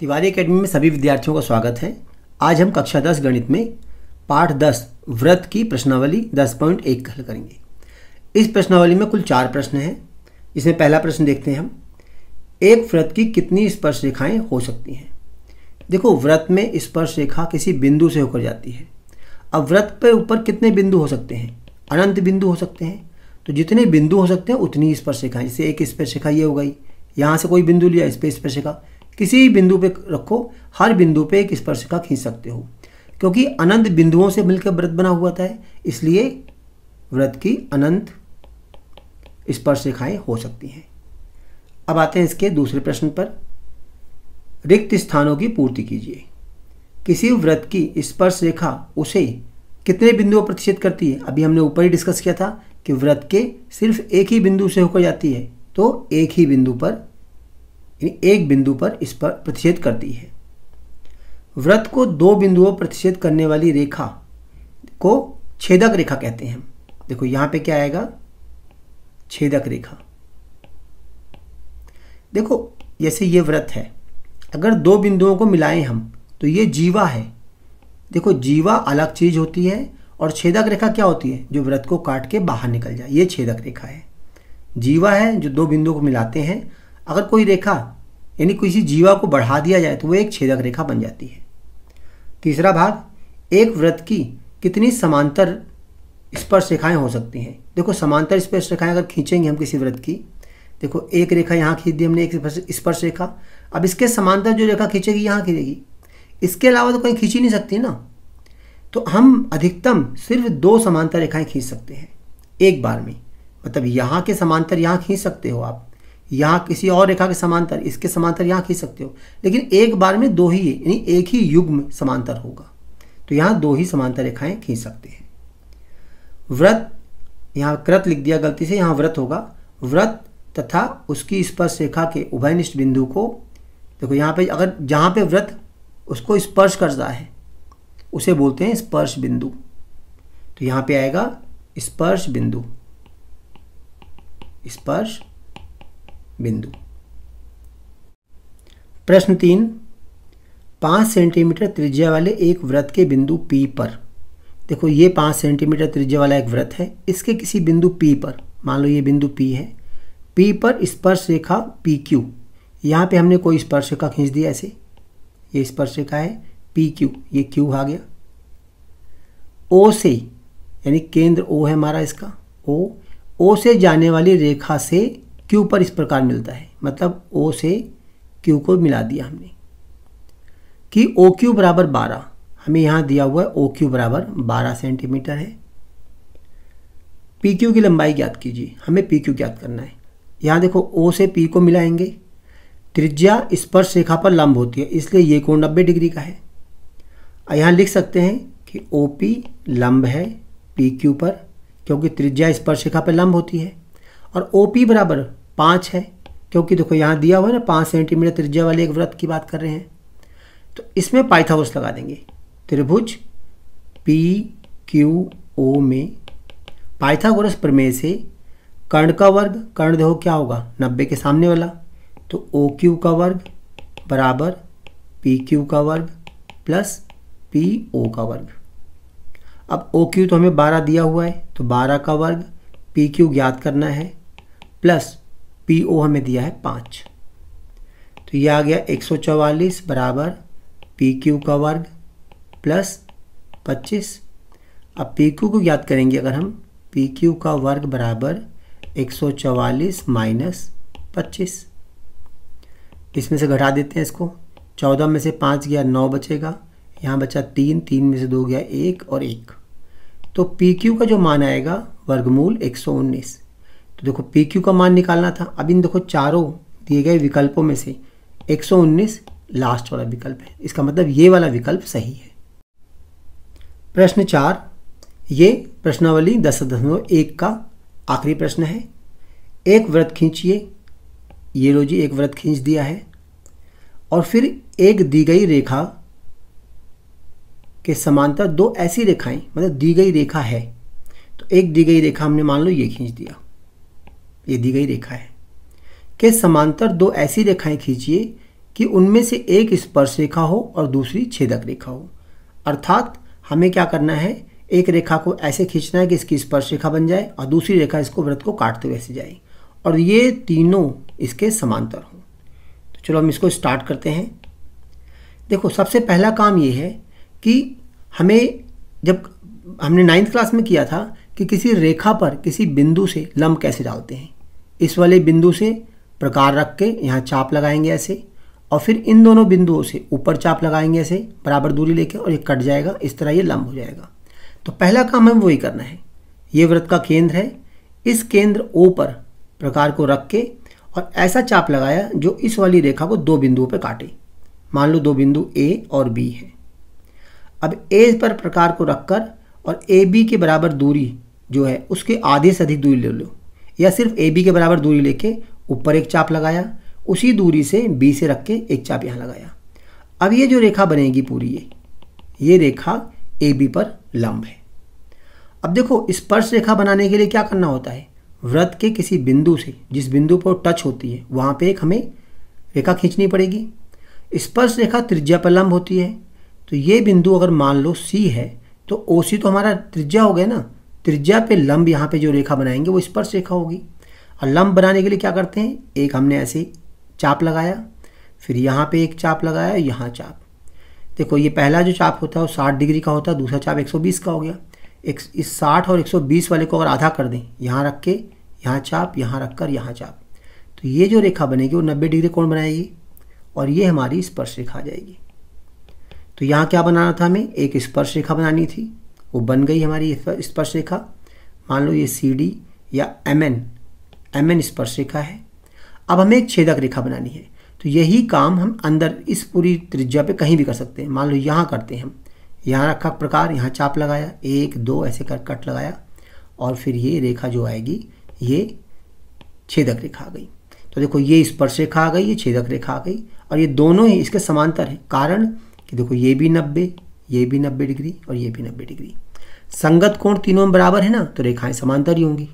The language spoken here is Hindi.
तिवारी एकेडमी में सभी विद्यार्थियों का स्वागत है आज हम कक्षा दस गणित में पाठ दस व्रत की प्रश्नावली दस पॉइंट एक हल करेंगे इस प्रश्नावली में कुल चार प्रश्न हैं इसमें पहला प्रश्न देखते हैं हम एक व्रत की कितनी स्पर्श रेखाएं हो सकती हैं देखो व्रत में स्पर्श रेखा किसी बिंदु से होकर जाती है अब व्रत पर ऊपर कितने बिंदु हो सकते हैं अनंत बिंदु हो सकते हैं तो जितने बिंदु हो सकते हैं उतनी स्पर्श रेखाएं जैसे एक स्पर्श रेखा ये हो गई यहाँ से कोई बिंदु लिया इस पर स्पर्श रेखा किसी भी बिंदु पे रखो हर बिंदु पे एक स्पर्शिका खींच सकते हो क्योंकि अनंत बिंदुओं से मिलकर व्रत बना हुआ था इसलिए व्रत की अनंत स्पर्शिकाएं हो सकती हैं अब आते हैं इसके दूसरे प्रश्न पर रिक्त स्थानों की पूर्ति कीजिए किसी व्रत की स्पर्श रेखा उसे कितने बिंदुओं प्रतिशत करती है अभी हमने ऊपर ही डिस्कस किया था कि व्रत के सिर्फ एक ही बिंदु से होकर जाती है तो एक ही बिंदु पर एक बिंदु पर इस पर प्रतिषेध करती है व्रत को दो बिंदुओं पर प्रतिषेध करने वाली रेखा को छेदक रेखा कहते हैं देखो यहां पे क्या आएगा छेदक रेखा देखो जैसे ये व्रत है अगर दो बिंदुओं को मिलाएं हम तो ये जीवा है देखो जीवा अलग चीज़ होती है और छेदक रेखा क्या होती है जो व्रत को काट के बाहर निकल जाए ये छेदक रेखा है जीवा है जो दो बिंदुओं को मिलाते हैं अगर कोई रेखा यानी किसी जीवा को बढ़ा दिया जाए तो वो एक छेदक रेखा बन जाती है तीसरा भाग एक व्रत की कितनी समांतर स्पर्श रेखाएं हो सकती हैं देखो समांतर स्पर्श रेखाएं अगर खींचेंगे हम किसी व्रत की देखो एक रेखा यहाँ खींच दी हमने एक स्पर्श रेखा अब इसके समांतर जो रेखा खींचेगी यहाँ खींचेगी इसके अलावा तो कहीं खींची नहीं सकती ना तो हम अधिकतम सिर्फ दो समांतर रेखाएं खींच सकते हैं एक बार में मतलब यहाँ के समांतर यहाँ खींच सकते हो आप यहाँ किसी और रेखा के समांतर इसके समांतर यहाँ खींच सकते हो लेकिन एक बार में दो ही यानी एक ही युग्म समांतर होगा तो यहाँ दो ही समांतर रेखाएं खींच सकते हैं व्रत यहाँ कृत लिख दिया गलती से यहाँ व्रत होगा व्रत तथा उसकी स्पर्श रेखा के उभयनिष्ठ बिंदु को देखो यहाँ पे अगर जहाँ पे व्रत उसको स्पर्श करता है उसे बोलते हैं स्पर्श बिंदु तो यहाँ पे आएगा स्पर्श बिंदु स्पर्श बिंदु प्रश्न तीन पाँच सेंटीमीटर त्रिज्या वाले एक व्रत के बिंदु पी पर देखो ये पाँच सेंटीमीटर त्रिज्या वाला एक व्रत है इसके किसी बिंदु पी पर मान लो ये बिंदु पी है पी पर स्पर्श रेखा पी क्यू यहाँ पर हमने कोई स्पर्श रेखा खींच दिया ऐसे ये स्पर्श रेखा है पी क्यू ये क्यू आ गया ओ से यानी केंद्र ओ है हमारा इसका ओ ओ से जाने वाली रेखा से क्यू पर इस प्रकार मिलता है मतलब ओ से क्यू को मिला दिया हमने कि ओ क्यू बराबर बारह हमें यहाँ दिया हुआ है ओ क्यू बराबर बारह सेंटीमीटर है पी क्यू की लंबाई ज्ञात कीजिए हमें पी क्यू ज्ञात करना है यहाँ देखो ओ से पी को मिलाएंगे त्रिज्या स्पर्श रेखा पर लंब होती है इसलिए ये कोण नब्बे डिग्री का है यहाँ लिख सकते हैं कि ओ पी लंब है पी क्यू पर क्योंकि त्रिज्या स्पर्श रेखा पर लंब होती है और ओ पी बराबर पाँच है क्योंकि देखो यहाँ दिया हुआ है ना पाँच सेंटीमीटर त्रिज्या वाले एक व्रत की बात कर रहे हैं तो इसमें पाइथागोरस लगा देंगे त्रिभुज पी क्यू ओ में पाइथागोरस प्रमेय से कर्ण का वर्ग कर्ण देखो क्या होगा नब्बे के सामने वाला तो ओ क्यू का वर्ग बराबर पी क्यू का वर्ग प्लस पी ओ का वर्ग अब ओ क्यू तो हमें बारह दिया हुआ है तो बारह का वर्ग पी क्यू ज्ञात करना है प्लस पी ओ हमें दिया है पाँच तो ये आ गया एक सौ चवालीस बराबर पी क्यू का वर्ग प्लस पच्चीस अब पी क्यू को ज्ञात करेंगे अगर हम पी क्यू का वर्ग बराबर एक सौ चवालीस माइनस पच्चीस इसमें से घटा देते हैं इसको चौदह में से पाँच गया नौ बचेगा यहाँ बचा तीन तीन में से दो गया एक और एक तो पी क्यू का जो मान आएगा वर्गमूल एक सौ उन्नीस तो देखो पी क्यू का मान निकालना था अब इन देखो चारों दिए गए विकल्पों में से एक सौ उन्नीस लास्ट वाला विकल्प है इसका मतलब ये वाला विकल्प सही है प्रश्न चार ये प्रश्नावली दस दशमलव एक का आखिरी प्रश्न है एक व्रत खींचिए ये लो जी एक व्रत खींच दिया है और फिर एक दी गई रेखा के समांतर दो ऐसी रेखाएं मतलब दी गई रेखा है तो एक दी गई रेखा हमने मान लो ये खींच दिया ये दी गई रेखा है के समांतर दो ऐसी रेखाएं खींचिए कि उनमें से एक स्पर्श रेखा हो और दूसरी छेदक रेखा हो अर्थात हमें क्या करना है एक रेखा को ऐसे खींचना है कि इसकी स्पर्श रेखा बन जाए और दूसरी रेखा इसको व्रत को काटते हुए से जाए और ये तीनों इसके समांतर हों तो चलो हम इसको स्टार्ट करते हैं देखो सबसे पहला काम ये है कि हमें जब हमने नाइन्थ क्लास में किया था कि किसी रेखा पर किसी बिंदु से लम्ब कैसे डालते हैं इस वाले बिंदु से प्रकार रख के यहाँ चाप लगाएंगे ऐसे और फिर इन दोनों बिंदुओं से ऊपर चाप लगाएंगे ऐसे बराबर दूरी लेके और ये कट जाएगा इस तरह ये लंब हो जाएगा तो पहला काम हमें वही करना है ये व्रत का केंद्र है इस केंद्र ओ पर प्रकार को रख के और ऐसा चाप लगाया जो इस वाली रेखा को दो बिंदुओं पर काटे मान लो दो बिंदु ए और बी है अब ए पर प्रकार को रखकर और ए बी के बराबर दूरी जो है उसके आधे से अधिक दूरी ले लो या सिर्फ ए बी के बराबर दूरी लेके ऊपर एक चाप लगाया उसी दूरी से बी से रख के एक चाप यहाँ लगाया अब ये जो रेखा बनेगी पूरी ये ये रेखा ए बी पर लंब है अब देखो स्पर्श रेखा बनाने के लिए क्या करना होता है व्रत के किसी बिंदु से जिस बिंदु पर टच होती है वहाँ पे एक हमें रेखा खींचनी पड़ेगी स्पर्श रेखा त्रिज्या पर लंब होती है तो ये बिंदु अगर मान लो सी है तो ओ सी तो हमारा त्रिज्या हो गया ना त्रिज्या पे लंब यहाँ पे जो रेखा बनाएंगे वो स्पर्श रेखा होगी और लंब बनाने के लिए क्या करते हैं एक हमने ऐसे चाप लगाया फिर यहाँ पे एक चाप लगाया यहाँ चाप देखो ये पहला जो चाप होता है वो साठ डिग्री का होता है दूसरा चाप एक सौ बीस का हो गया एक इस साठ और एक सौ बीस वाले को अगर आधा कर दें यहाँ रख के यहाँ चाप यहाँ रख कर यहाँ चाप तो ये जो रेखा बनेगी वो नब्बे डिग्री कोण बनाएगी और ये हमारी स्पर्श रेखा आ जाएगी तो यहाँ क्या बनाना था हमें एक स्पर्श रेखा बनानी थी वो बन गई हमारी स्पर्श रेखा मान लो ये सी डी या एम एन एम एन स्पर्श रेखा है अब हमें एक छेदक रेखा बनानी है तो यही काम हम अंदर इस पूरी त्रिज्या पे कहीं भी कर सकते हैं मान लो यहाँ करते हैं हम यहाँ रखा प्रकार यहाँ चाप लगाया एक दो ऐसे कर कट लगाया और फिर ये रेखा जो आएगी ये छेदक रेखा आ गई तो देखो ये स्पर्श रेखा आ गई ये छेदक रेखा आ गई और ये दोनों ही इसके समांतर हैं कारण कि देखो ये भी नब्बे ये भी नब्बे डिग्री और ये भी नब्बे डिग्री संगत कोण तीनों में बराबर है ना तो रेखाएं समांतर ही होंगी